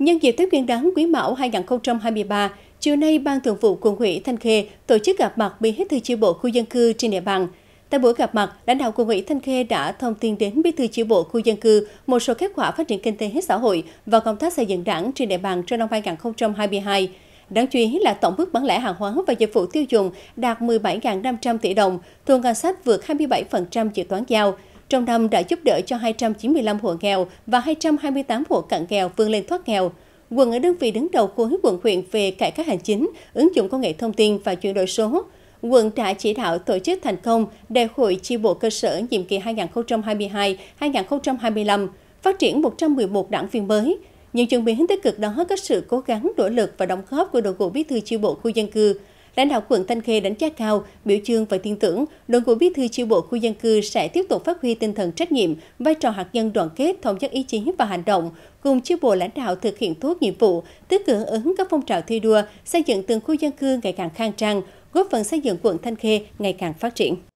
Nhân dịp Tết Nguyên đán Quý Mão 2023, chiều nay Ban Thường vụ Quận ủy Thanh Khê tổ chức gặp mặt bí thư chi bộ khu dân cư trên địa bàn. Tại buổi gặp mặt, lãnh đạo Quận ủy Thanh Khê đã thông tin đến bí thư chi bộ khu dân cư một số kết quả phát triển kinh tế xã hội và công tác xây dựng đảng trên địa bàn trong năm 2022. Đáng chú ý là tổng mức bán lẻ hàng hóa và dịch vụ tiêu dùng đạt 17.500 tỷ đồng, thu ngân sách vượt 27% dự toán giao trong năm đã giúp đỡ cho 295 hộ nghèo và 228 hộ cận nghèo vươn lên thoát nghèo. Quận ở đơn vị đứng đầu khối quận huyện về cải cách hành chính, ứng dụng công nghệ thông tin và chuyển đổi số. Quận đã chỉ đạo tổ chức thành công Đại hội chi bộ cơ sở nhiệm kỳ 2022-2025, phát triển 111 đảng viên mới, những chuyển biến tích cực đó có sự cố gắng, nỗ lực và đóng góp của đội ngũ bí thư chi bộ khu dân cư, Lãnh đạo quận Thanh Khê đánh giá cao, biểu dương và tin tưởng đội ngũ bí thư chi bộ khu dân cư sẽ tiếp tục phát huy tinh thần trách nhiệm, vai trò hạt nhân đoàn kết, thống nhất ý chí và hành động, cùng chi bộ lãnh đạo thực hiện tốt nhiệm vụ, tích cực ứng các phong trào thi đua, xây dựng từng khu dân cư ngày càng khang trang, góp phần xây dựng quận Thanh Khê ngày càng phát triển.